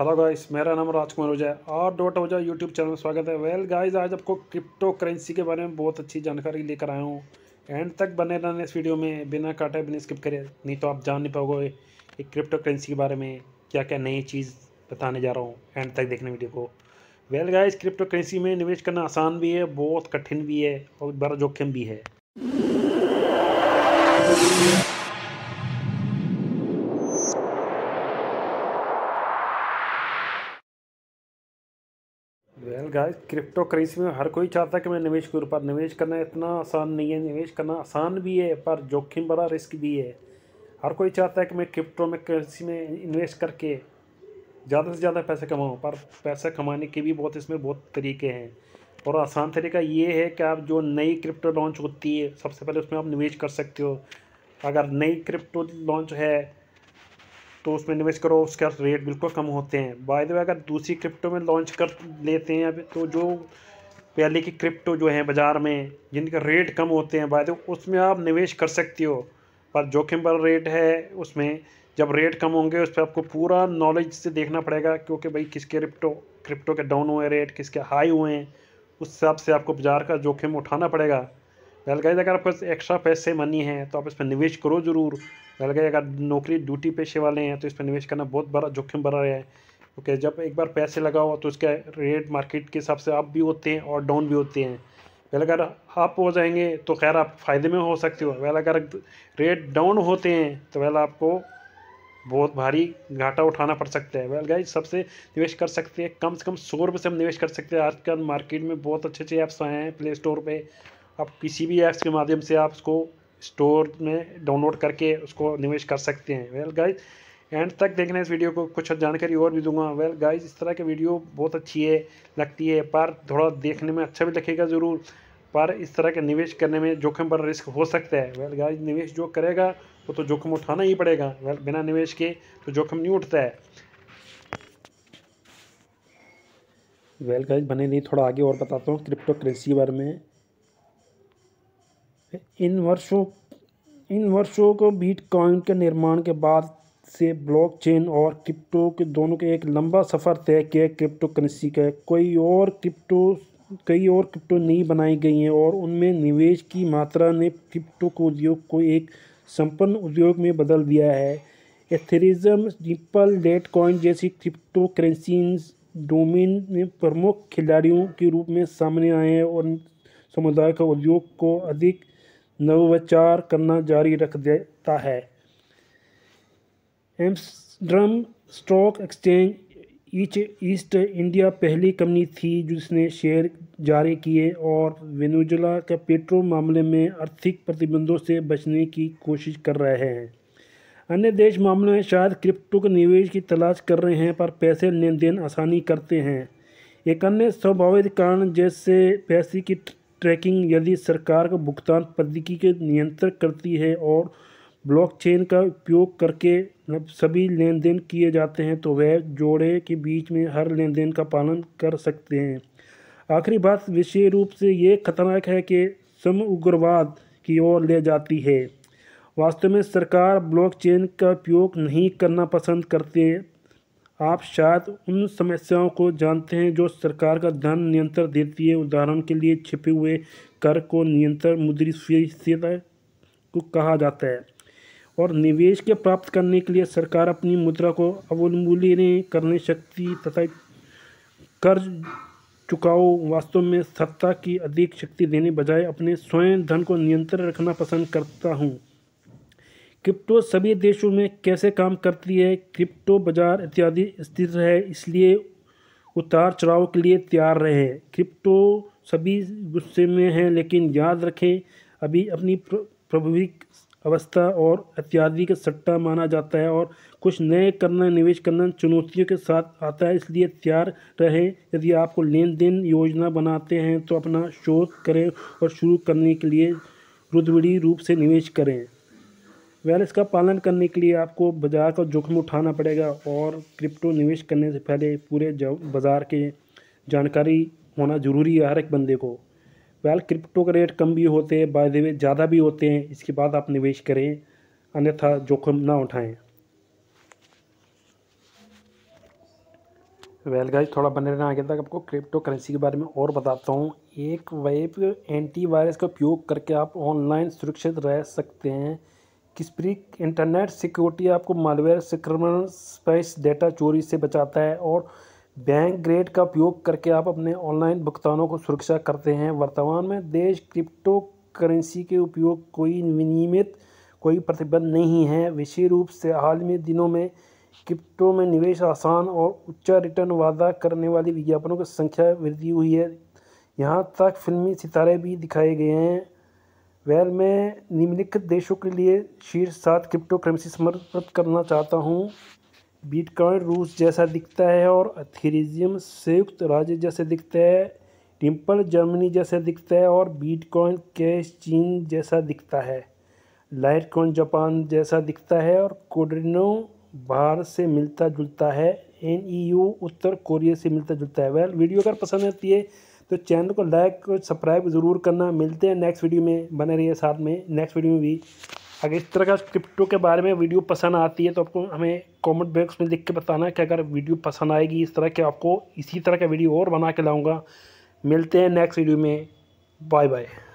hello guys मेरा नाम राजकुमार ओझा है R dot Ojha YouTube channel में स्वागत है वेल गाइस आज आपको क्रिप्टो करेंसी के बारे में बहुत अच्छी जानकारी लेकर आया हूँ एंड तक बने रहने इस वीडियो में बिना काटे बिना स्किप करे नहीं तो आप जान नहीं पाओगे कि क्रिप्टो करेंसी के बारे में क्या क्या नई चीज़ बताने जा रहा हूँ एंड तक देखने वीडियो को वेल गाइज क्रिप्टो करेंसी में निवेश करना आसान भी है बहुत कठिन भी है और बड़ा जोखिम भी है वेल गाइस क्रिप्टो करेंसी में हर कोई चाहता है कि मैं निवेश करूँ पर निवेश करना इतना आसान नहीं है निवेश करना आसान भी है पर जोखिम बड़ा रिस्क भी है हर कोई चाहता है कि मैं क्रिप्टो में करेंसी में इन्वेस्ट करके ज़्यादा से ज़्यादा पैसे कमाऊँ पर पैसा कमाने के भी बहुत इसमें बहुत तरीके हैं और आसान तरीका ये है कि आप जो नई क्रिप्टो लॉन्च होती है सबसे पहले उसमें आप निवेश कर सकते हो अगर नई क्रिप्टो लॉन्च है तो उसमें निवेश करो उसका रेट बिल्कुल कम होते हैं बाय द वे अगर दूसरी क्रिप्टो में लॉन्च कर लेते हैं अभी तो जो पहले की क्रिप्टो जो है बाज़ार में जिनके रेट कम होते हैं बाय द उसमें आप निवेश कर सकते हो पर जोखिम पर रेट है उसमें जब रेट कम होंगे उस पर आपको पूरा नॉलेज से देखना पड़ेगा क्योंकि भाई किसके क्रिप्टो क्रिप्टो के डाउन हुए रेट किसके हाई हुए हैं उस हिसाब से आपको बाज़ार का जोखिम उठाना पड़ेगा वेल गाइज अगर आपके पास एक्स्ट्रा पैसे मनी है तो आप इस पर निवेश करो जरूर वेल गाइज अगर नौकरी ड्यूटी पेशे वाले हैं तो इस पर निवेश करना बहुत बड़ा जोखिम भरा है क्योंकि तो जब एक बार पैसे लगाओ तो उसके रेट मार्केट के हिसाब से अप भी होते हैं और डाउन भी होते हैं वह अगर आप हो जाएंगे तो खैर आप फ़ायदे में हो सकते हो वेल अगर रेट डाउन होते हैं तो वह आपको बहुत भारी घाटा उठाना पड़ सकता है वेल गाइज सबसे निवेश कर सकते हैं कम से कम सौ रुपये से हम निवेश कर सकते हैं आजकल मार्केट में बहुत अच्छे अच्छे ऐप्स आए हैं प्ले स्टोर पर आप किसी भी ऐप्स के माध्यम से आप उसको स्टोर में डाउनलोड करके उसको निवेश कर सकते हैं वेल गाइज एंड तक देखना इस वीडियो को कुछ जानकारी और भी दूंगा वेल गाइज इस तरह की वीडियो बहुत अच्छी है लगती है पर थोड़ा देखने में अच्छा भी लगेगा ज़रूर पर इस तरह के निवेश करने में जोखिम पर रिस्क हो सकता है वेल गाइज निवेश जो करेगा वो तो जोखिम उठाना ही पड़ेगा वेल बिना निवेश के तो जोखिम नहीं उठता है वेल गाइज बने नहीं थोड़ा आगे और बताता हूँ क्रिप्टो करेंसी के बारे में इन वर्षों इन वर्षों को बिटकॉइन के निर्माण के बाद से ब्लॉकचेन और क्रिप्टो के दोनों के एक लंबा सफ़र तय किया क्रिप्टो करेंसी का कोई और क्रिप्टो कई और क्रिप्टो नहीं बनाई गई हैं और उनमें निवेश की मात्रा ने क्रिप्टो को उद्योग को एक संपन्न उद्योग में बदल दिया है एथेरिज्म डिपल डेट कॉइन जैसी क्रिप्टो करेंसी डोमेन में प्रमुख खिलाड़ियों के रूप में सामने आए हैं और समुदाय का उद्योग को अधिक नवविचार करना जारी रख देता है एम्सड्रम स्टॉक एक्सचेंज ईच ईस्ट इंडिया पहली कंपनी थी जिसने शेयर जारी किए और वेनेजुला के पेट्रो मामले में आर्थिक प्रतिबंधों से बचने की कोशिश कर रहे हैं अन्य देश मामले में शायद क्रिप्टो के निवेश की तलाश कर रहे हैं पर पैसे लेन देन आसानी करते हैं एक अन्य स्वाभाविक कारण जैसे पैसे की ट्रैकिंग यदि सरकार का भुगतान पद्धति के नियंत्रण करती है और ब्लॉकचेन का उपयोग करके मतलब सभी लेन देन किए जाते हैं तो वह जोड़े के बीच में हर लेन देन का पालन कर सकते हैं आखिरी बात विशेष रूप से ये खतरनाक है कि सम उग्रवाद की ओर ले जाती है वास्तव में सरकार ब्लॉकचेन का उपयोग नहीं करना पसंद करते आप शायद उन समस्याओं को जानते हैं जो सरकार का धन नियंत्रण देती है उदाहरण के लिए छिपे हुए कर को नियंत्रण मुद्रित को कहा जाता है और निवेश के प्राप्त करने के लिए सरकार अपनी मुद्रा को अवमूल्यन करने शक्ति तथा कर्ज चुकाओ वास्तव में सत्ता की अधिक शक्ति देने बजाय अपने स्वयं धन को नियंत्रण रखना पसंद करता हूँ क्रिप्टो सभी देशों में कैसे काम करती है क्रिप्टो बाजार इत्यादि स्थिर है इसलिए उतार चढ़ाव के लिए तैयार रहे क्रिप्टो सभी गुस्से में हैं लेकिन याद रखें अभी अपनी प्रभाविक अवस्था और इत्यादि का सट्टा माना जाता है और कुछ नए करना निवेश करना चुनौतियों के साथ आता है इसलिए तैयार रहें यदि आपको लेन देन योजना बनाते हैं तो अपना शोध करें और शुरू करने के लिए रुदवड़ी रूप से निवेश करें वैल इसका पालन करने के लिए आपको बाज़ार का जोखिम उठाना पड़ेगा और क्रिप्टो निवेश करने से पहले पूरे बाज़ार के जानकारी होना ज़रूरी है हर एक बंदे को वैल क्रिप्टो का रेट कम भी होते हैं बाय द ज़्यादा भी होते हैं इसके बाद आप निवेश करें अन्यथा जोखिम ना उठाएं वेल गाइस थोड़ा बने रहना आगे तक आपको क्रिप्टो करेंसी के बारे में और बताता हूँ एक वेब एंटीवायरस का उपयोग करके आप ऑनलाइन सुरक्षित रह सकते हैं स्प्रिक इंटरनेट सिक्योरिटी आपको मालवेयर संक्रमण स्पेस डेटा चोरी से बचाता है और बैंक ग्रेड का उपयोग करके आप अपने ऑनलाइन भुगतानों को सुरक्षा करते हैं वर्तमान में देश क्रिप्टो करेंसी के उपयोग कोई विनियमित कोई प्रतिबंध नहीं है विशेष रूप से हाल में दिनों में क्रिप्टो में निवेश आसान और उच्च रिटर्न वादा करने वाली विज्ञापनों की संख्या वृद्धि हुई है यहाँ तक फिल्मी सितारे भी दिखाए गए हैं वेल मैं निम्नलिखित देशों के लिए शीर्ष सात क्रिप्टो करेंसी समर्पित करना चाहता हूँ बीटकॉइन रूस जैसा दिखता है और अथेरिजियम संयुक्त राज्य जैसे दिखता है टिम्पल जर्मनी जैसा दिखता है और बीटकॉइन कैश चीन जैसा दिखता है लाइट कॉइन जापान जैसा दिखता है और कोडरिनो भारत से मिलता जुलता है एन ई यू उत्तर कोरिया से मिलता जुलता है वेल वीडियो अगर पसंद आती है तो चैनल को लाइक और सब्सक्राइब ज़रूर करना मिलते हैं नेक्स्ट वीडियो में बने रहिए साथ में नेक्स्ट वीडियो में भी अगर इस तरह का क्रिप्टो के बारे में वीडियो पसंद आती है तो आपको हमें कमेंट बॉक्स में लिख के बताना कि अगर वीडियो पसंद आएगी इस तरह के आपको इसी तरह का वीडियो और बना के लाऊँगा मिलते हैं नेक्स्ट वीडियो में बाय बाय